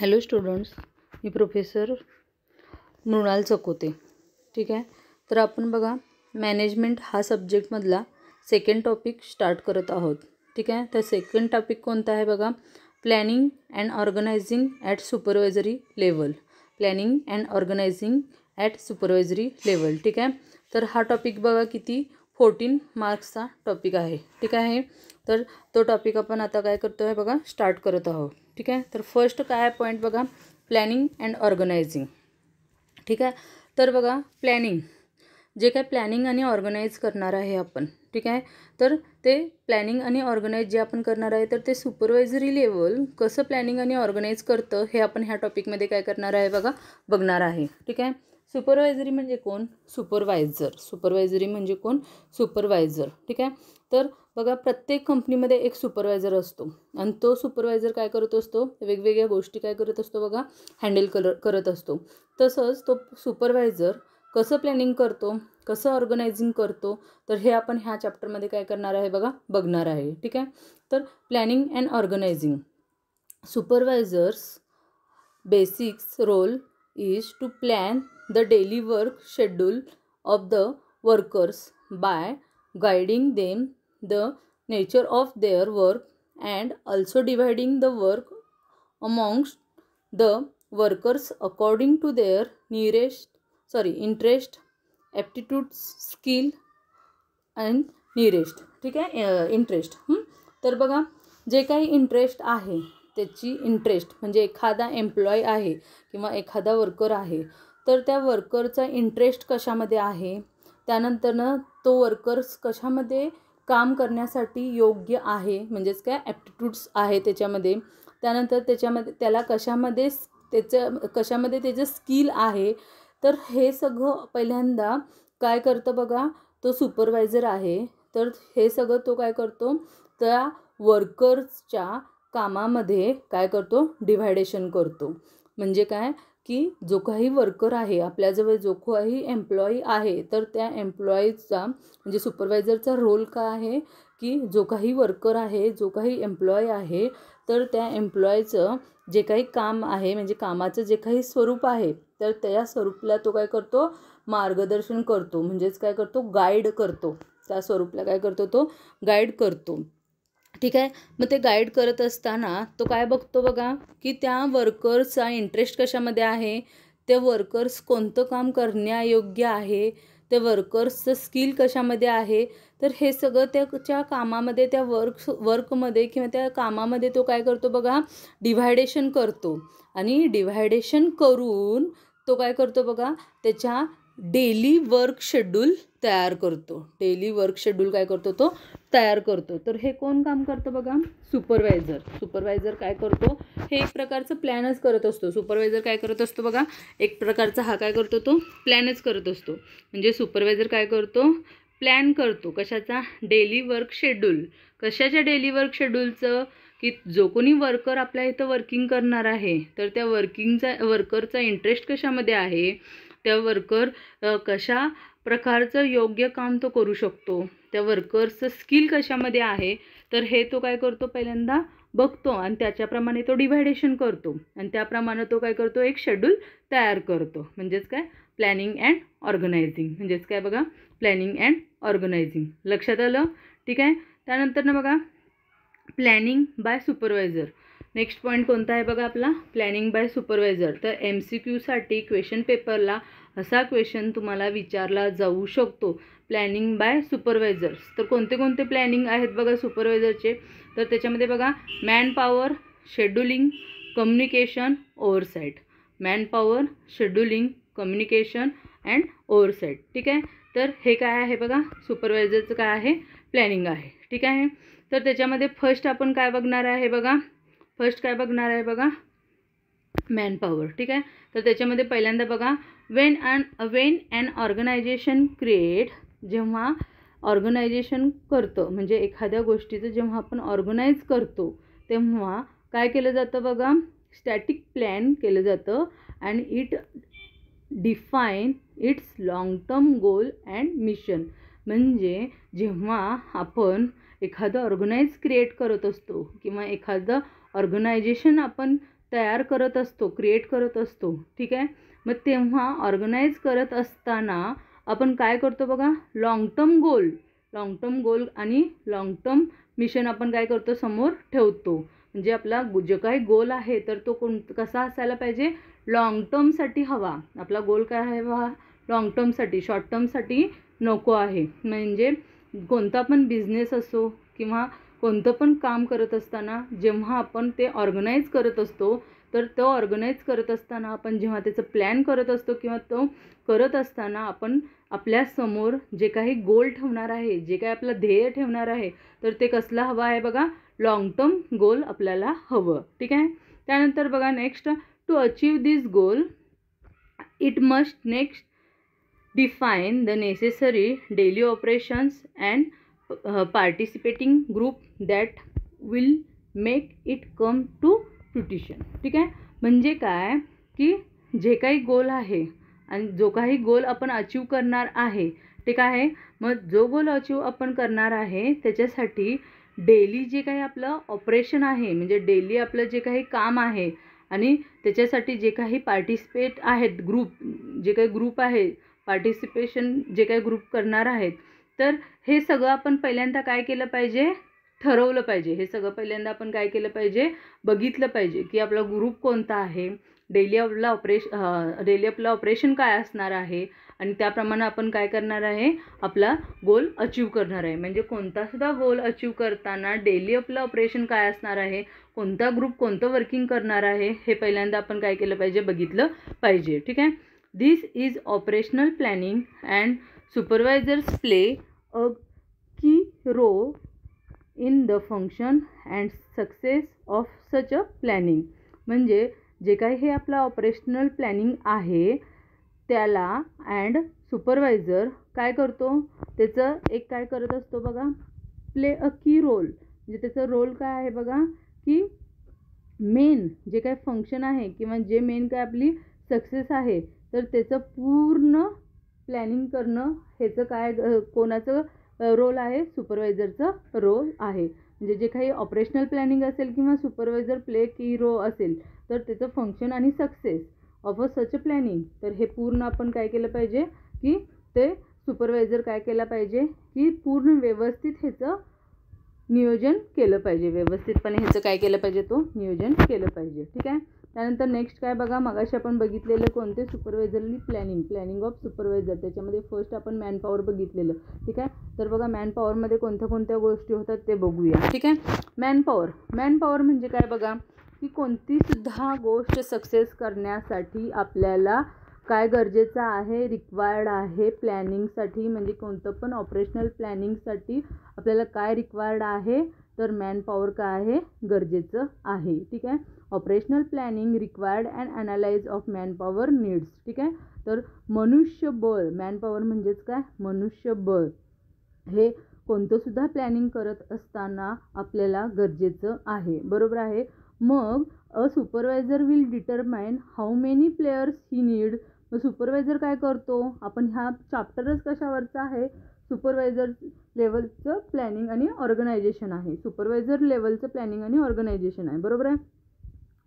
hello students मी professor Mrinal Chakote ठीक आहे तर आपण बघा मॅनेजमेंट हा सब्जेक्टमधला सेकंड टॉपिक स्टार्ट करत आहोत ठीक आहे तर सेकंड टॉपिक कोणता आहे बघा planning and organising at supervisory level planning and organising at supervisory level ठीक आहे तर हा टॉपिक बघा किती फोर्टीन मार्क्सचा टॉपिक आहे ठीक आहे तर तो टॉपिक आपण आता काय करतो आहे बघा स्टार्ट करत आहोत ठीक आहे तर फर्स्ट काय पॉईंट बघा प्लॅनिंग अँड ऑर्गनायझिंग ठीक आहे तर बघा प्लॅनिंग जे काय प्लॅनिंग आणि ऑर्गनाईज करणार आहे आपण ठीक आहे तर ते प्लॅनिंग आणि ऑर्गनाईज जे आपण करणार आहे तर ते सुपरवायझरी लेवल कसं प्लॅनिंग आणि ऑर्गनाईज करतं हे आपण ह्या टॉपिकमध्ये काय करणार आहे बघा बघणार आहे ठीक आहे सुपरवायझरी म्हणजे कोण सुपरवायझर सुपरवायझरी म्हणजे कोण सुपरवायझर ठीक आहे तर बघा प्रत्येक कंपनीमध्ये एक सुपरवायझर असतो आणि तो सुपरवायझर काय करत असतो वेगवेगळ्या गोष्टी काय करत असतो बघा हँडल कर करत असतो तसंच तो सुपरवायझर कसं प्लॅनिंग करतो कसं ऑर्गनायझिंग करतो तर हे आपण ह्या चॅप्टरमध्ये काय करणार आहे बघा बघणार आहे ठीक आहे तर planning and organising supervisors basics role is to plan the daily work schedule of the workers by guiding them the nature of their work and also dividing the work amongst the workers according to their interest sorry interest aptitude skill and interest ठीक आहे interest तर बघा जे काही interest आहे त्याची interest म्हणजे एखादा एम्प्लॉय आहे किंवा एखादा वर्कर आहे तर त्या वर्करचा इंटरेस्ट कशामध्ये आहे त्यानंतरनं तो वर्कर्स कशामध्ये काम करण्यासाठी योग्य आहे म्हणजेच काय ॲप्टिट्यूड्स आहे त्याच्यामध्ये त्यानंतर त्याच्यामध्ये त्याला कशामध्ये त्याचं कशामध्ये त्याचं स्किल आहे तर हे सगळं पहिल्यांदा काय करतं बघा तो सुपरवायझर आहे तर हे सगळं तो काय करतो त्या वर्कर्सच्या कामामध्ये काय करतो डिव्हायडेशन करतो म्हणजे काय की जो काही वर्कर आहे आपल्याजवळ जो काही एम्प्लॉई आहे तर त्या एम्प्लॉईजचा म्हणजे सुपरवायझरचा रोल काय आहे की जो काही वर्कर आहे जो काही एम्प्लॉय आहे तर त्या एम्प्लॉयचं जे काही काम आहे म्हणजे कामाचं जे काही स्वरूप आहे तर त्या स्वरूपला तो काय करतो मार्गदर्शन करतो म्हणजेच काय करतो गाईड करतो त्या स्वरूपला काय करतो तो गाईड करतो ठीक आहे मग ते गाईड करत असताना तो काय बघतो बघा की त्या वर्कर्सचा इंटरेस्ट कशामध्ये आहे ते वर्कर्स कोणतं काम करण्यायोग्य आहे ते वर्कर्सचं स्किल कशामध्ये आहे तर हे सगळं त्याच्या कामामध्ये त्या वर्क वर्कमध्ये किंवा त्या कामामध्ये तो काय करतो बघा डिव्हायडेशन करतो आणि डिव्हायडेशन करून तो काय करतो बघा त्याच्या डेली वर्क शेड्यूल तयार करतो डेली वर्क शेड्यूल काय करतो तो तयार करतो तर हे कोण काम करतं बघा सुपरवायझर सुपरवायझर काय करतो हे एक प्रकारचं प्लॅनच करत असतो सुपरवायझर काय करत असतो बघा एक प्रकारचा हा काय करतो तो प्लॅनच करत असतो म्हणजे सुपरवायझर काय करतो प्लॅन करतो कशाचा डेली वर्क शेड्यूल कशाच्या डेली वर्क शेड्यूलचं की जो कोणी वर्कर आपल्या इथं वर्किंग करणार आहे तर त्या वर्किंगचा वर्करचा इंटरेस्ट कशामध्ये आहे त्या वर्कर कशा प्रकारचं योग्य काम तो करू शकतो त्या वर्कर्सचं स्किल कशामध्ये आहे तर हे तो काय करतो पहिल्यांदा बघतो आणि त्याच्याप्रमाणे तो डिव्हायडेशन करतो आणि त्याप्रमाणे तो काय करतो एक शेड्यूल तयार करतो म्हणजेच काय प्लॅनिंग अँड ऑर्गनायझिंग म्हणजेच काय बघा प्लॅनिंग अँड ऑर्गनायझिंग लक्षात आलं ठीक आहे त्यानंतर ना बघा planning by supervisor next point कोणता आहे बघा आपला प्लॅनिंग बाय सुपरवायझर तर एम सी क्यूसाठी क्वेश्चन पेपरला असा क्वेश्चन तुम्हाला विचारला जाऊ शकतो प्लॅनिंग बाय सुपरवायझर्स तर कोणते कोणते प्लॅनिंग आहेत बघा सुपरवायझरचे तर त्याच्यामध्ये बघा man power scheduling communication oversight man power scheduling communication and oversight ठीक आहे तर हे काय आहे बघा सुपरवायझरचं काय आहे प्लॅनिंग आहे ठीक आहे तर त्याच्यामध्ये फर्स्ट आपण काय बघणार आहे बघा फर्स्ट काय बघणार आहे बघा मॅनपॉवर ठीक आहे तर त्याच्यामध्ये पहिल्यांदा बघा when and when and organisation create जेव्हा ऑर्गनायझेशन करतं म्हणजे एखाद्या गोष्टीचं जेव्हा आपण ऑर्गनाईज करतो तेव्हा काय केलं जातं बघा स्टॅटिक प्लॅन केलं जातं and it define its long term goal and mission म्हणजे जेव्हा आपण एखादं ऑर्गनाईज क्रिएट करत असतो किंवा एखादं ऑर्गनायझेशन आपण तयार करत असतो क्रिएट करत असतो ठीक आहे मग तेव्हा ऑर्गनाईज करत असताना आपण काय करतो बघा long term goal long term goal आणि लाँग टर्म मिशन आपण काय करतो समोर ठेवतो म्हणजे आपला जो काही गोल आहे तर तो कोण कसा असायला पाहिजे लाँग टर्मसाठी हवा आपला गोल काय हवा लाँग टर्मसाठी शॉर्ट टर्मसाठी नको आहे म्हणजे कोणता पण बिझनेस असो किंवा कोणतं पण काम करत असताना जेव्हा आपण ते ऑर्गनाईज करत असतो तर तो ऑर्गनाईज करत असताना आपण जेव्हा त्याचं प्लॅन करत असतो किंवा तो करत असताना आपण आपल्यासमोर जे काही गोल ठेवणार आहे जे काही आपलं ध्येय ठेवणार आहे तर ते कसलं हवं आहे बघा लाँग टर्म गोल आपल्याला हवं ठीक आहे त्यानंतर बघा next to achieve this goal it must next define the necessary daily operations and uh, participating group that will make it come to fruition ठीक आहे म्हणजे काय की जे काही गोल आहे आणि जो काही गोल आपण अचीव करणार आहे ठीक आहे मग जो गोल अचीव आपण करणार आहे त्याच्यासाठी डेली जे काही आपलं ऑपरेशन आहे म्हणजे डेली आपलं जे काही काम आहे आणि त्याच्यासाठी जे काही पार्टिसिपेट आहेत ग्रुप जे काही ग्रुप आहे पार्टिसिपेशन जे काही ग्रुप करणार आहेत तर हे सगळं आपण पहिल्यांदा काय केलं पाहिजे ठरवलं पाहिजे हे सगळं पहिल्यांदा आपण काय केलं पाहिजे बघितलं पाहिजे की आपला ग्रुप कोणता आहे डेली आपला ऑपरेश डेली आपलं ऑपरेशन काय असणार आहे आणि त्याप्रमाणे आपण काय करणार आहे आपला गोल अचीव करणार आहे म्हणजे कोणतासुद्धा गोल अचीव करताना डेली आपलं ऑपरेशन काय असणार आहे कोणता ग्रुप कोणतं वर्किंग करणार आहे हे पहिल्यांदा आपण काय केलं पाहिजे बघितलं पाहिजे ठीक आहे this is operational planning and supervisors play a key role in the function and success of such a planning म्हणजे जे काही हे आपलं ऑपरेशनल प्लॅनिंग आहे त्याला अँड सुपरवायझर काय करतो त्याचं एक काय करत असतो बघा प्ले अ की रोल म्हणजे त्याचा रोल काय आहे बघा की मेन जे काय फंक्शन आहे किंवा जे मेन काय आपली सक्सेस आहे तर त्याचं पूर्ण प्लॅनिंग करणं ह्याचं काय कोणाचं रोल आहे सुपरवायझरचं रोल आहे म्हणजे जे काही ऑपरेशनल प्लॅनिंग असेल किंवा सुपरवायझर प्ले की रो असेल तर त्याचं फंक्शन आणि success of a such planning तर हे पूर्ण आपण काय केलं पाहिजे की ते सुपरवायझर काय केलं पाहिजे की पूर्ण व्यवस्थित ह्याचं नियोजन केलं पाहिजे व्यवस्थितपणे ह्याचं काय केलं पाहिजे तो नियोजन केलं पाहिजे ठीक आहे त्यानंतर नेक्स्ट काय बघा मगाशी आपण बघितलेलं कोणते supervisory planning planning of supervisor त्याच्यामध्ये फर्स्ट आपण मॅनपॉवर बघितलेलं ठीक आहे तर बघा मॅनपॉवरमध्ये कोणत्या कोणत्या गोष्टी होतात ते बघूया ठीक आहे मॅनपॉवर मॅनपॉवर म्हणजे काय बघा की कोणतीसुद्धा गोष्ट सक्सेस करण्यासाठी आपल्याला काय गरजेचं आहे रिक्वायर्ड आहे प्लॅनिंगसाठी म्हणजे कोणतं पण ऑपरेशनल प्लॅनिंगसाठी आपल्याला काय रिक्वायर्ड आहे तर मॅनपॉवर काय आहे गरजेचं आहे ठीक आहे operational planning required and analyse of manpower needs ठीक आहे तर मनुष्यबळ मॅनपॉवर म्हणजेच काय मनुष्यबळ हे कोणतंसुद्धा प्लॅनिंग करत असताना आपल्याला गरजेचं आहे बरोबर आहे मग a supervisor will determine how many players he need मग सुपरवायझर काय करतो आपण ह्या चाप्टरच कशावरचा आहे सुपरवायझर लेवलचं प्लॅनिंग आणि ऑर्गनायझेशन आहे सुपरवायझर लेवलचं प्लॅनिंग आणि ऑर्गनायझेशन आहे बरोबर आहे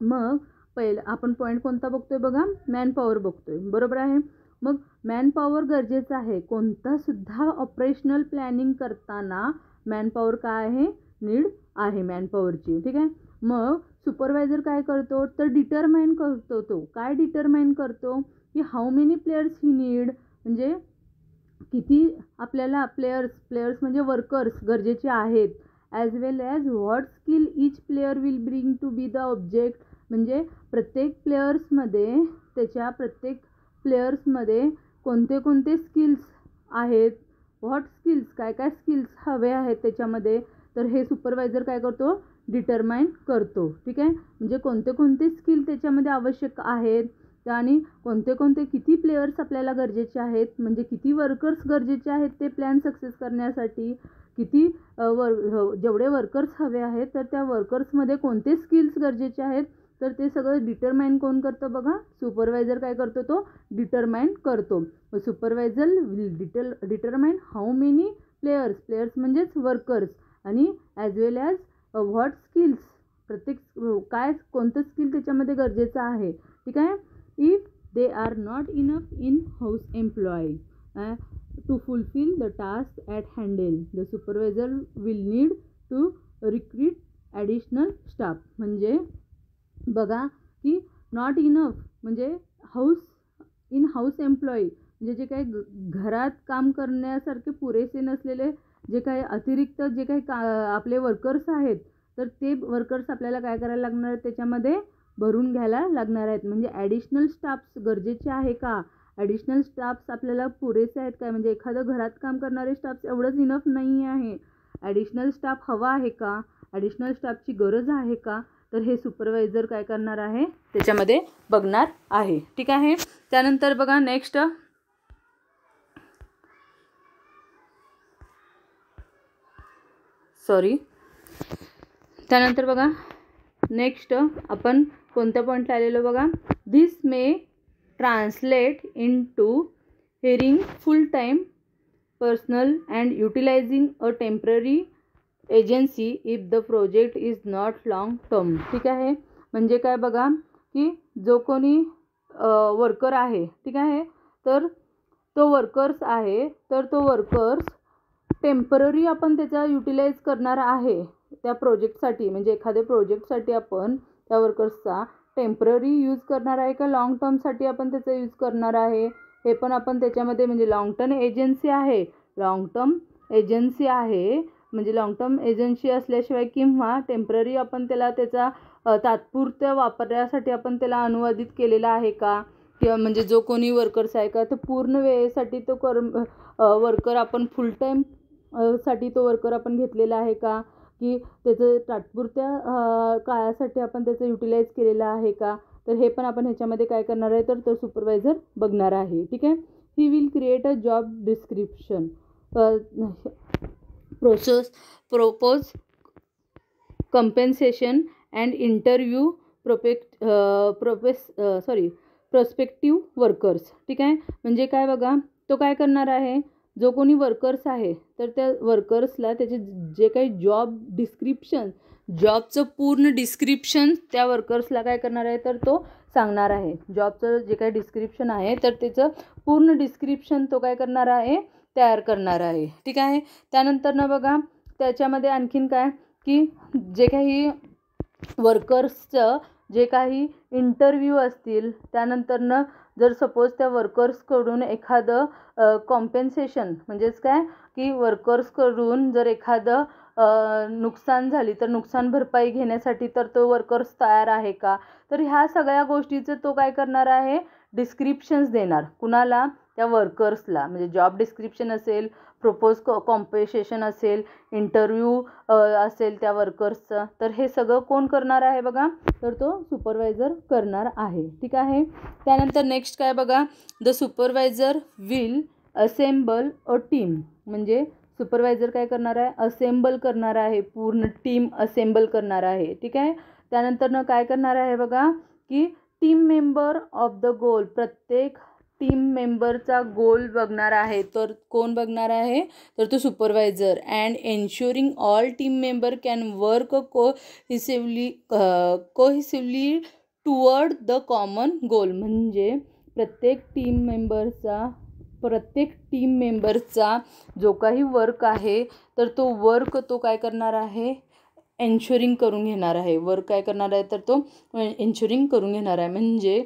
मग पहिलं आपण पॉईंट कोणता बघतोय बघा मॅनपॉवर बघतो आहे बरोबर आहे मग मॅनपॉवर गरजेचं आहे कोणतासुद्धा ऑपरेशनल प्लॅनिंग करताना मॅनपॉवर काय आहे नीड आहे मॅनपॉवरची ठीक आहे मग सुपरवायझर काय करतो तर डिटरमाईन करतो तो काय डिटरमाईन करतो की how many players he need म्हणजे किती आपल्याला प्लेयर्स प्लेयर्स म्हणजे वर्कर्स गरजेचे आहेत as well as what skill each player will bring to be the object म्हणजे प्रत्येक प्लेयर्समध्ये त्याच्या प्रत्येक प्लेयर्समध्ये कोणते कोणते स्किल्स आहेत व्हॉट स्किल्स काय काय स्किल्स हवे आहेत त्याच्यामध्ये तर हे सुपरवायझर काय करतो डिटरमाइन करतो ठीक आहे म्हणजे कोणते कोणते स्किल त्याच्यामध्ये आवश्यक आहेत आणि कोणते कोणते किती प्लेयर्स आपल्याला गरजेचे आहेत म्हणजे किती वर्कर्स गरजेचे आहेत ते प्लॅन सक्सेस करण्यासाठी किती वर् हो, जेवढे वर्कर्स हवे आहेत तर त्या वर्कर्समध्ये कोणते स्किल्स गरजेचे आहेत तर ते सगळं डिटरमाईन कोण करतं बघा सुपरवायझर काय करतो तो डिटरमाईन करतो supervisor will deter determine how many players players म्हणजेच वर्कर्स आणि as well as what skills प्रत्येक हो, काय कोणतं स्किल त्याच्यामध्ये गरजेचं आहे ठीक आहे if they are not enough in house employees to fulfil the task at हँडेल the supervisor will need to recruit additional staff म्हणजे बघा की नॉट इनफ म्हणजे हाऊस इन हाऊस एम्प्लॉई म्हणजे जे काही घरात काम करण्यासारखे पुरेसे नसलेले जे काही अतिरिक्त जे काही का आपले वर्कर्स आहेत तर ते वर्कर्स आपल्याला काय करायला लागणार आहेत त्याच्यामध्ये भरून घ्यायला लागणार आहेत म्हणजे ॲडिशनल स्टाफ्स गरजेचे आहे का ॲडिशनल स्टाफ्स आपल्याला पुरेसे आहेत काय म्हणजे एखादं घरात काम करणारे स्टाफ्स एवढंच इनफ नाही आहे ॲडिशनल स्टाफ हवा आहे का ॲडिशनल स्टाफची गरज आहे का तर हे सुपरवायझर काय करणार आहे त्याच्यामध्ये बघणार आहे ठीक आहे त्यानंतर बघा नेक्स्ट सॉरी त्यानंतर बघा नेक्स्ट आपण कोणत्या पॉईंटला आलेलो बघा this may translate into hiring full time personnel and utilising a temporary agency if the project is not long term ठीक आहे म्हणजे काय बघा की जो कोणी वर्कर आहे ठीक आहे तर तो वर्कर्स आहे तर तो वर्कर्स टेम्पररी आपण त्याचा युटिलाइज करणार आहे त्या प्रोजेक्टसाठी म्हणजे एखाद्या प्रोजेक्टसाठी आपण त्या वर्कर्सचा टेम्पररी यूज करणार आहे का लाँग टर्मसाठी आपण त्याचा यूज करणार आहे हे पण आपण त्याच्यामध्ये म्हणजे लॉंग टर्म एजन्सी आहे लाँग टर्म एजन्सी आहे म्हणजे लॉंग टर्म एजन्सी असल्याशिवाय किंवा टेम्पररी आपण त्याला त्याचा तात्पुरत्या वापरण्यासाठी आपण त्याला अनुवादित केलेला आहे का किंवा म्हणजे जो कोणी वर्कर्स आहे का तो पूर्ण वेळेसाठी तो कर्म वर्कर आपण फुल टाईम साठी तो वर्कर आपण घेतलेला आहे का की त्याचं तात्पुरत्या काळासाठी आपण त्याचं युटिलाइज केलेलं आहे का तर हे पण आपण ह्याच्यामध्ये काय करणार आहे तर तो सुपरवायझर बघणार आहे ठीक आहे he will create a job description process propose compensation and interview prospect process sorry prospective workers ठीक आहे म्हणजे काय बघा तो काय करणार आहे जो कोणी वर्कर्स आहे तर त्या वर्कर्सला त्याचे जे काही जॉब डिस्क्रिप्शन जॉबचं पूर्ण डिस्क्रिप्शन त्या वर्कर्सला काय करणार आहे तर तो सांगणार आहे जॉबचं जे काही डिस्क्रिप्शन आहे तर त्याचं पूर्ण डिस्क्रिप्शन तो काय करणार आहे तयार करणार आहे ठीक आहे त्यानंतर ना बघा त्याच्यामध्ये आणखीन काय की जे काही वर्कर्सचं जे काही इंटरव्ह्यू असतील त्यानंतरनं जर सपोज त्या वर्कर्सकडून एखादं कॉम्पेन्सेशन म्हणजेच काय की वर्कर्सकडून जर एखादं नुकसान झाली तर नुकसान भरपाई घेण्यासाठी तर तो वर्कर्स तयार आहे का तर ह्या सगळ्या गोष्टीचं तो काय करणार आहे डिस्क्रिप्शन्स देणार कुणाला त्या वर्कर्सला म्हणजे जॉब डिस्क्रिप्शन असेल प्रपोज कॉ कॉम्पेशेशन असेल इंटरव्ह्यू असेल त्या वर्कर्सचं तर हे सगळं कोण करणार आहे बघा तर तो सुपरवायझर करणार आहे ठीक आहे त्यानंतर नेक्स्ट काय बघा the supervisor will assemble a team म्हणजे सुपरवायझर काय करणार आहे असेंबल करणार आहे पूर्ण टीम असेंबल करणार आहे ठीक आहे त्यानंतरनं काय करणार आहे बघा की team member of the goal प्रत्येक टीम मेंबरचा गोल बघणार आहे तर कोण बघणार आहे तर तो supervisor and ensuring all team member can work cohesively cohesively toward the common goal म्हणजे प्रत्येक टीम मेंबरचा प्रत्येक टीम मेंबरचा जो काही वर्क आहे तर तो वर्क तो काय करणार आहे एन्श्युरिंग करून घेणार आहे वर्क काय करणार आहे तर तो एन्शुरिंग करून घेणार आहे म्हणजे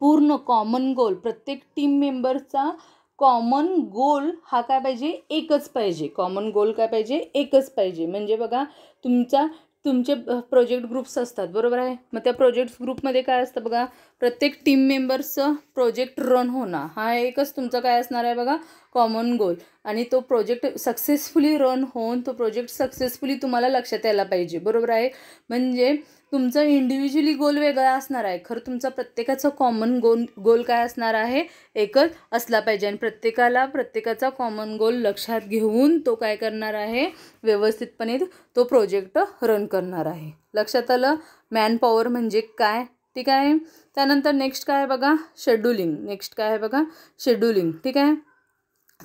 पूर्ण कॉमन गोल प्रत्येक टीम मेंबरचा कॉमन गोल हा काय पाहिजे एकच पाहिजे कॉमन गोल काय पाहिजे एकच पाहिजे म्हणजे बघा तुमचा तुमचे प्रोजेक्ट ग्रुप्स असतात बरोबर आहे मग त्या प्रोजेक्ट ग्रुपमध्ये काय असतं बघा प्रत्येक टीम मेंबर्सचं प्रोजेक्ट रन होणं हा एकच तुमचा काय असणार आहे बघा कॉमन गोल आणि तो प्रोजेक्ट सक्सेसफुली रन होऊन तो प्रोजेक्ट सक्सेसफुली तुम्हाला लक्षात यायला पाहिजे बरोबर आहे म्हणजे तुमचं इंडिव्हिज्युअली गोल वेगळा असणार आहे खरं तुमचा प्रत्येकाचा कॉमन गोल गोल काय असणार आहे एकच असला पाहिजे आणि प्रत्येकाला प्रत्येकाचा कॉमन गोल लक्षात घेऊन तो काय करणार आहे व्यवस्थितपणे तो प्रोजेक्ट रन करणार आहे लक्षात आलं मॅन पॉवर म्हणजे काय ठीक आहे त्यानंतर नेक्स्ट काय बघा शेड्युलिंग नेक्स्ट काय आहे बघा शेड्युलिंग ठीक आहे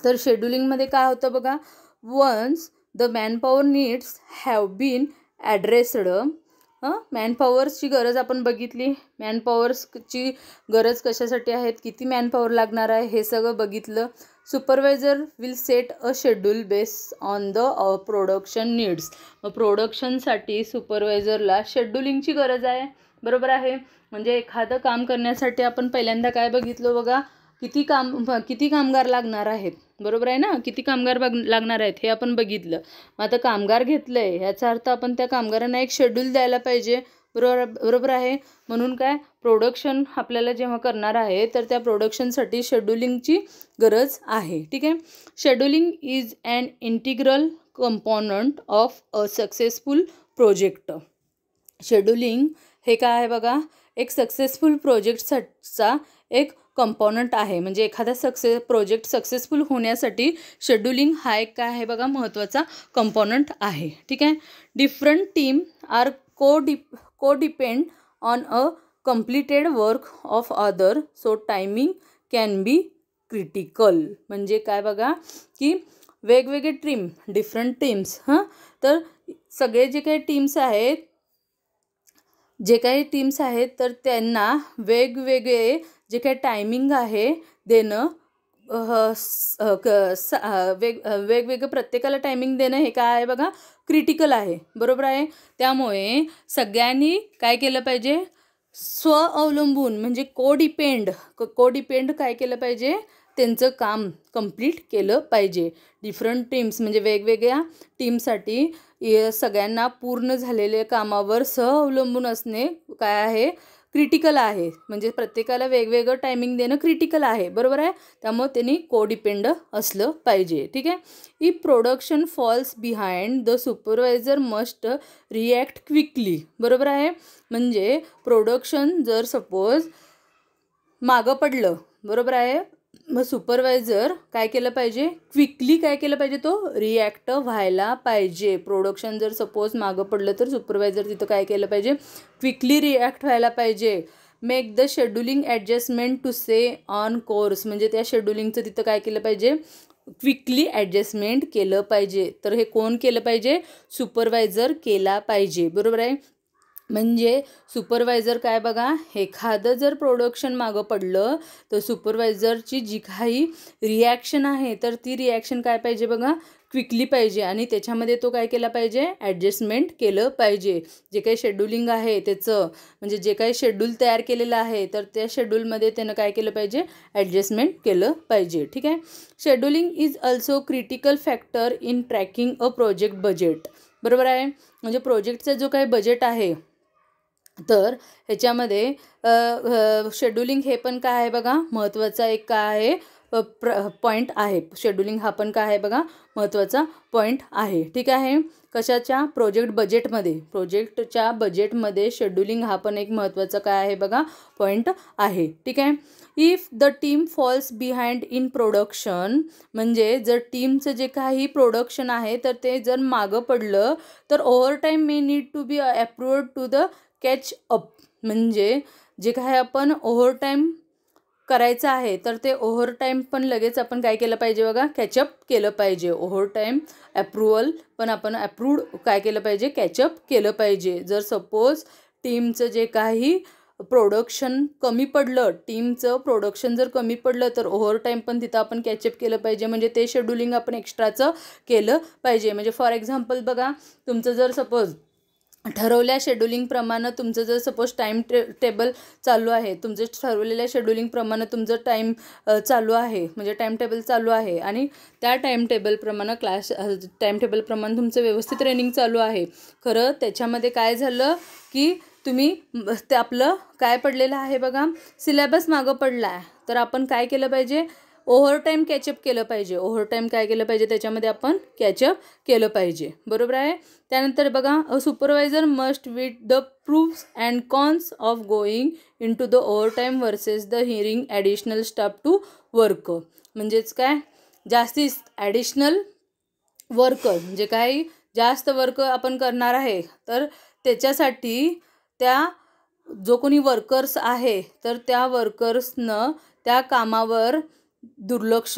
तर शेड्युलिंगमध्ये काय होतं बघा once the man power needs have been addressed मॅनपॉवर्सची गरज आपण बघितली मॅनपॉवर्सची गरज कशासाठी आहेत किती मॅनपॉवर लागणार आहे हे सगळं बघितलं supervisor will set a schedule base on the production needs मग प्रोडक्शनसाठी सुपरवायझरला शेड्युलिंगची गरज आहे बरोबर आहे म्हणजे एखादं काम करण्यासाठी आपण पहिल्यांदा काय बघितलं बघा किती काम किती कामगार लागणार आहेत बरोबर आहे ना किती कामगार बघ लागणार आहेत हे आपण बघितलं मग आता कामगार घेतलं आहे ह्याचा अर्थ आपण त्या कामगारांना एक शेड्यूल द्यायला पाहिजे बरोबर बरोबर आहे म्हणून काय प्रोडक्शन आपल्याला जेव्हा करणार आहे तर त्या प्रोडक्शनसाठी शेड्युलिंगची गरज आहे ठीक आहे scheduling is and integral component of a successful project scheduling हे काय आहे बघा एक सक्सेसफुल प्रोजेक्टचा एक कंपोनंट आहे म्हणजे एखादा सक्सेस प्रोजेक्ट सक्सेसफुल होण्यासाठी शेड्युलिंग हा एक काय आहे बघा महत्त्वाचा कंपोनंट आहे ठीक आहे डिफरंट टीम आर को डिप को depend on a completed work of other so timing can be critical म्हणजे काय बघा की वेगवेगळे टीम डिफरंट टीम्स हां तर सगळे जे काही टीम्स आहेत जे काही टीम्स आहेत तर त्यांना वेगवेगळे जे काही टायमिंग आहे देणं क वेग वेगवेगळं प्रत्येकाला टायमिंग देणं हे काय आहे बघा क्रिटिकल आहे बरोबर आहे त्यामुळे सगळ्यांनी काय केलं पाहिजे स्व अवलंबून म्हणजे को कोडिपेंड काय केलं पाहिजे त्यांचं काम कंप्लीट केलं पाहिजे डिफरंट टीम्स म्हणजे वेगवेगळ्या टीमसाठी सगळ्यांना पूर्ण झालेल्या कामावर सह असणे काय आहे क्रिटिकल आहे म्हणजे प्रत्येकाला वेगवेगळं टायमिंग देणं क्रिटिकल आहे बरोबर आहे त्यामुळे त्यांनी को डिपेंड असलं पाहिजे ठीक आहे if production falls behind the supervisor must react quickly बरोबर आहे म्हणजे प्रोडक्शन जर सपोज मागं पडलं बरोबर आहे मग सुपरवायझर काय केलं पाहिजे क्विकली काय केलं पाहिजे तो रिॲक्ट व्हायला पाहिजे प्रोडक्शन जर सपोज मागं पडलं तर सुपरवायझर तिथं काय केलं पाहिजे क्विकली रिॲक्ट व्हायला पाहिजे make the scheduling adjustment to stay on course म्हणजे त्या शेड्युलिंगचं तिथं काय केलं पाहिजे क्विकली ॲडजस्टमेंट केलं पाहिजे तर हे कोण केलं पाहिजे सुपरवायझर केला पाहिजे बरोबर आहे म्हणजे सुपरवायझर काय बघा एखादं जर प्रोडक्शन मागं पडलं तर सुपरवायझरची जी काही रिॲक्शन आहे तर ती रिॲक्शन काय पाहिजे बघा क्विकली पाहिजे आणि त्याच्यामध्ये तो काय केला पाहिजे ॲडजस्टमेंट केलं पाहिजे जे काही शेड्युलिंग आहे त्याचं म्हणजे जे काही शेड्यूल तयार केलेलं आहे तर त्या शेड्यूलमध्ये त्यानं काय केलं पाहिजे ॲडजस्टमेंट केलं पाहिजे ठीक आहे scheduling is also critical factor in tracking a project budget बरोबर आहे म्हणजे प्रोजेक्टचा जो काही बजेट आहे तर ह्याच्यामध्ये शेड्युलिंग हे पण काय आहे बघा महत्त्वाचा एक काय आहे प्र पॉईंट आहे शेड्युलिंग हा पण काय आहे बघा महत्त्वाचा पॉईंट आहे ठीक आहे कशाच्या प्रोजेक्ट बजेटमध्ये प्रोजेक्टच्या बजेटमध्ये शेड्युलिंग हा पण एक महत्त्वाचा काय आहे बघा पॉईंट आहे ठीक आहे if the team falls behind in production म्हणजे जर टीमचं जे काही प्रोडक्शन आहे तर ते जर मागं पडलं तर over time may need to be approved to the catch up म्हणजे जे काय आपण ओव्हरटाईम करायचं आहे तर ते ओव्हर टाईम पण लगेच आपण काय केलं पाहिजे बघा कॅचअप केलं पाहिजे ओव्हर टाईम ॲप्रुवल पण आपण ॲप्रूव्ड काय केलं पाहिजे कॅचअप केलं पाहिजे जर सपोज टीमचं जे काही प्रोडक्शन कमी पडलं टीमचं प्रोडक्शन जर कमी पडलं तर ओव्हर टाईम पण तिथं आपण कॅचअप केलं पाहिजे म्हणजे ते शेड्युलिंग आपण एक्स्ट्राचं केलं पाहिजे म्हणजे फॉर एक्झाम्पल बघा तुमचं जर सपोज ठरवल्या शेड्युलिंगप्रमाणे तुमचं जर सपोज टाईम टे टेबल चालू आहे तुमचं ठरवलेल्या शेड्युलिंगप्रमाणे तुमचं टाईम चालू आहे म्हणजे टाईम टेबल चालू आहे आणि त्या टाईम टेबलप्रमाणे क्लास टाईम टेबलप्रमाणे तुमचं व्यवस्थित ट्रेनिंग चालू आहे खरं त्याच्यामध्ये काय झालं की तुम्ही ते आपलं काय पडलेलं आहे बघा सिलेबस मागं पडला आहे तर आपण काय केलं पाहिजे ओव्हरटाईम कॅचअप केलं पाहिजे ओव्हरटाईम काय केलं पाहिजे त्याच्यामध्ये आपण कॅचअप केलं पाहिजे बरोबर आहे त्यानंतर बघा a supervisor must with the proofs and cons of going into the overtime versus the hiring additional staff to work म्हणजेच काय जास्तीस ॲडिशनल वर्कर म्हणजे काही जास्त वर्क आपण करणार आहे तर त्याच्यासाठी त्या जो कोणी वर्कर्स आहे तर त्या वर्कर्सनं त्या कामावर दुर्लक्ष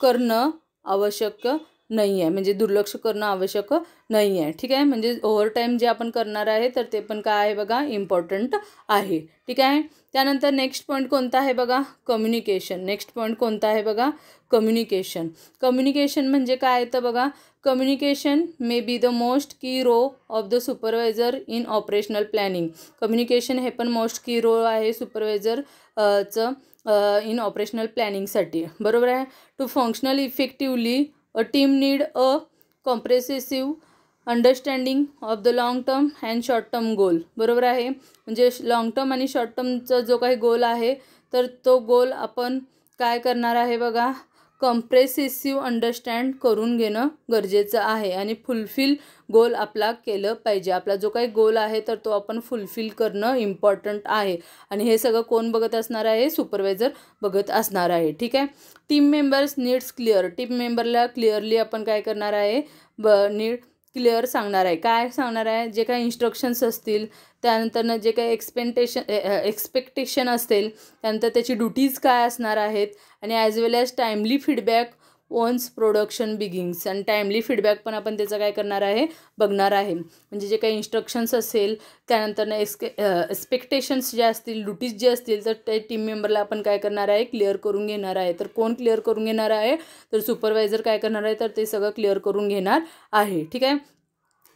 करणं आवश्यक नाही आहे म्हणजे दुर्लक्ष करणं आवश्यक नाही आहे ठीक आहे म्हणजे ओव्हर टाईम जे आपण करणार आहे तर ते पण काय आहे बघा इम्पॉर्टंट आहे ठीक आहे त्यानंतर नेक्स्ट पॉईंट कोणता आहे बघा कम्युनिकेशन नेक्स्ट पॉईंट कोणता आहे बघा कम्युनिकेशन कम्युनिकेशन म्हणजे काय तर बघा communication may be the most key role of the supervisor in operational planning communication हे पण मोस्ट की रो आहे सुपरवायझरचं इन ऑपरेशनल प्लॅनिंगसाठी बरोबर आहे to functional effectively a team need a comprehensive understanding of the long term and short term goal बरोबर आहे म्हणजे long term आणि शॉर्ट टर्मचा जो काही गोल आहे तर तो गोल आपण काय करणार आहे बघा कम्प्रेसिसिव्ह अंडरस्टँड करून घेणं गरजेचं आहे आणि फुलफिल गोल आपला केलं पाहिजे आपला जो काही गोल आहे तर तो आपण फुलफिल करणं इम्पॉर्टंट आहे आणि हे सगळं कोण बघत असणार आहे सुपरवायझर बघत असणार आहे ठीक आहे team members needs clear team मेंबरला क्लिअरली आपण काय करणार आहे ब नीड क्लिअर सांगणार आहे काय सांगणार आहे जे काय इन्स्ट्रक्शन्स असतील त्यानंतरनं जे काही एक्सपेंटेशन एक्सपेक्टेशन असेल त्यानंतर त्याची ड्युटीज काय असणार आहेत आणि as well as timely feedback once production begins आणि टाईमली फीडबॅक पण आपण त्याचा काय करणार आहे बघणार आहे म्हणजे जे काही इन्स्ट्रक्शन्स असेल त्यानंतर एक्सके एक्सपेक्टेशन्स ज्या असतील ड्युटीज जे असतील तर ते टीम मेंबरला आपण काय करणार आहे क्लिअर करून घेणार आहे तर कोण क्लिअर करून घेणार आहे तर सुपरवायझर काय करणार आहे तर ते सगळं क्लिअर करून घेणार आहे ठीक आहे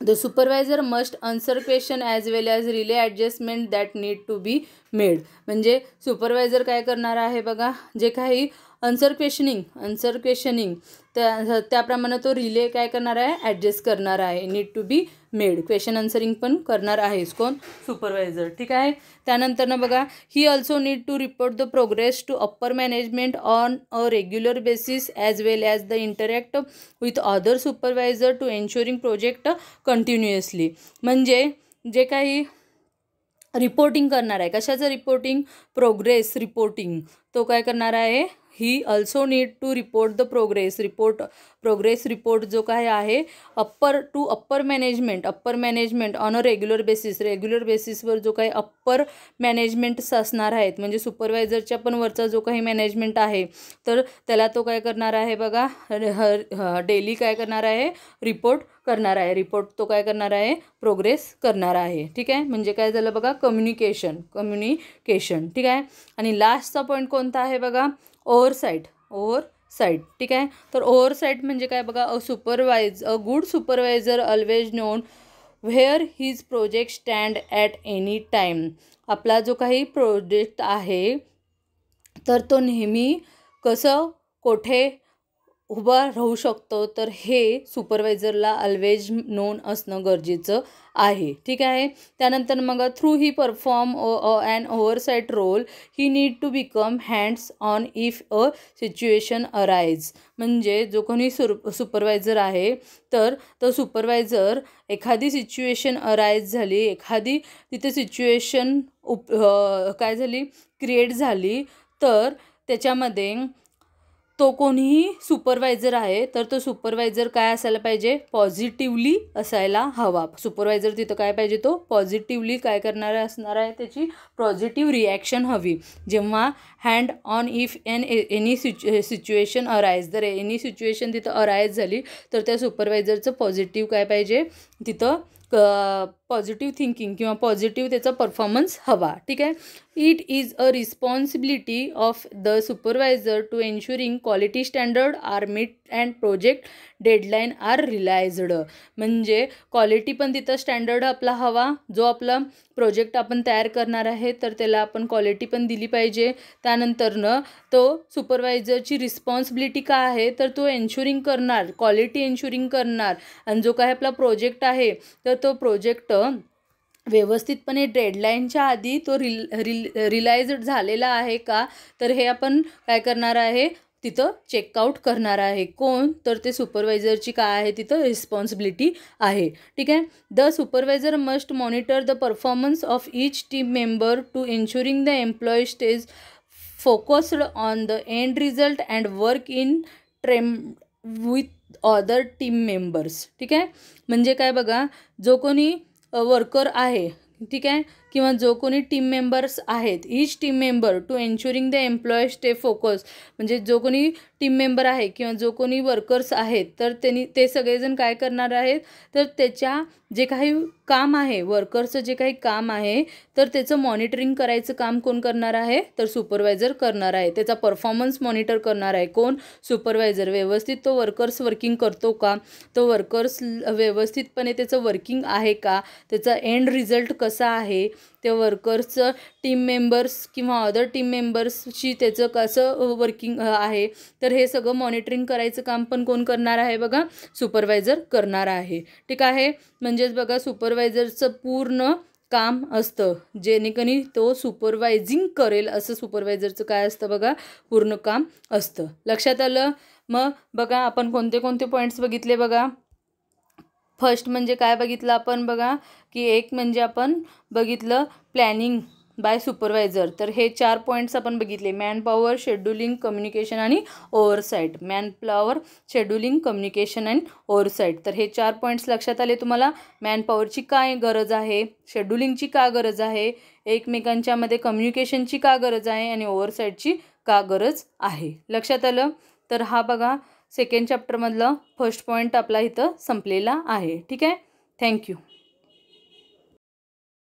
the supervisor must answer question as well as relay adjustment that need to be made म्हणजे सुपरवायझर काय करणार आहे बघा जे काही अन्सर क्वेश्चनिंग अन्सर क्वेश्चनिंग त्या त्याप्रमाणे तो रिले काय करणार आहे ॲडजस्ट करणार आहे need to be made question answering पण करणार आहे कोण सुपरवायझर ठीक आहे त्यानंतर ना बघा he also need to report the progress to upper management on a regular basis as well as the interact with other supervisor to ensuring project continuously म्हणजे जे काही रिपोर्टिंग करणार आहे कशाचं रिपोर्टिंग प्रोग्रेस रिपोर्टिंग तो काय करणार आहे he also need to report the progress report progress report जो काय आहे upper to upper management upper management on a regular basis regular बेसिसवर जो काही अप्पर मॅनेजमेंट्स असणार आहेत म्हणजे सुपरवायझरच्या पण वरचा जो काही मॅनेजमेंट आहे तर त्याला तो काय करणार आहे बघा डेली काय करणार आहे रिपोर्ट करणार आहे रिपोर्ट तो काय करणार आहे प्रोग्रेस करणार आहे ठीक आहे म्हणजे काय झालं बघा कम्युनिकेशन कम्युनिकेशन ठीक आहे आणि लास्टचा पॉईंट कोणता आहे बघा ओवर साईट ओवर साईट ठीक आहे तर ओवर म्हणजे काय बघा a supervise a good supervisor always known where his project stand at any time आपला जो काही प्रोजेक्ट आहे तर तो नेहमी कसं कोठे उभा राहू शकतो तर हे सुपरवायझरला ऑलवेज नोन असणं गरजेचं आहे ठीक आहे त्यानंतर मग through he perform and oversight role he need to become hands on if a situation arise म्हणजे जो कोणी सुर सुपरवायझर आहे तर तो सुपरवायझर एखादी सिच्युएशन अराईज झाली एखादी तिथे सिच्युएशन उप काय झाली क्रिएट झाली तर त्याच्यामध्ये तो कोणीही सुपरवायझर आहे तर तो सुपरवायझर काय असायला पाहिजे पॉझिटिव्हली असायला हवा सुपरवायझर तिथं काय पाहिजे तो पॉझिटिव्हली काय करणार असणार आहे त्याची पॉझिटिव्ह रिॲक्शन हवी जेव्हा hand on if an any situ situation arise जर एनी सिच्युएशन तिथं अरायज झाली तर त्या सुपरवायझरचं पॉझिटिव्ह काय पाहिजे तिथं पॉझिटिव्ह थिंकिंग किंवा पॉझिटिव्ह त्याचा परफॉर्मन्स हवा ठीक आहे it is a responsibility of the supervisor to ensuring quality standard are meet and project deadline are realised म्हणजे क्वालिटी पण तिथं स्टँडर्ड आपला हवा जो आपला प्रोजेक्ट आपण तयार करणार आहे तर त्याला आपण क्वालिटी पण दिली पाहिजे त्यानंतरनं तो सुपरवायझरची रिस्पॉन्सिबिलिटी काय आहे तर तो एन्शुरिंग करणार क्वालिटी एन्शुरिंग करणार आणि जो काय आपला प्रोजेक्ट आहे तर तो प्रोजेक्ट व्यवस्थितपणे डेडलाईनच्या आधी तो रिल रिल रिलाइज झालेला आहे का तर हे आपण काय करणार आहे तिथं चेकआउट करणार आहे कोण तर ते सुपरवायझरची काय आहे तिथं रिस्पॉन्सिबिलिटी आहे ठीक आहे the supervisor must monitor the performance of each team member to ensuring the employee stays focused on the end result and work in tram with other team members ठीक आहे म्हणजे काय बघा जो कोणी वर्कर आहे ठीक आहे किंवा जो कोणी टीम मेंबर्स आहेत each team member to ensuring the employee stay focus म्हणजे जो कोणी टीम मेंबर आहे किंवा जो कोणी वर्कर्स आहेत तर त्यांनी ते सगळेजण काय करणार आहेत तर त्याच्या जे काही काम आहे वर्कर्सचं जे काही काम आहे तर त्याचं मॉनिटरिंग करायचं काम कोण करणार आहे तर सुपरवायझर करणार आहे त्याचा परफॉर्मन्स मॉनिटर करणार आहे कोण सुपरवायझर व्यवस्थित तो वर्कर्स वर्किंग करतो का तो वर्कर्स व्यवस्थितपणे त्याचं वर्किंग आहे का त्याचा एंड रिझल्ट कसा आहे ते वर्कर्सचं टीम मेंबर्स किंवा अदर टीम मेंबर्सशी त्याचं कसं वर्किंग आहे तर हे सगळं मॉनिटरिंग करायचं काम पण कोण करणार आहे बघा सुपरवायझर करणार आहे ठीक आहे म्हणजेच बघा सुपरवायझरचं पूर्ण काम असतं जेणेकरी तो सुपरवायझिंग करेल असं सुपरवायझरचं काय असतं बघा पूर्ण काम असतं लक्षात आलं मग बघा आपण कोणते कोणते पॉईंट्स बघितले बघा फर्स्ट म्हणजे काय बघितलं आपण बघा की एक म्हणजे आपण बघितलं प्लॅनिंग बाय सुपरवायझर तर हे चार पॉईंट्स आपण बघितले मॅन पॉवर शेड्युलिंग कम्युनिकेशन आणि oversight man power scheduling communication and oversight तर हे चार पॉईंट्स लक्षात आले तुम्हाला मॅनपॉवरची काय गरज आहे शेड्युलिंगची का गरज आहे एकमेकांच्यामध्ये कम्युनिकेशनची का गरज आहे आणि ओव्हरसाईटची का गरज आहे लक्षात आलं तर हा बघा सेकंड चॅप्टरमधलं फर्स्ट पॉईंट आपला इथं संपलेला आहे ठीक आहे थँक्यू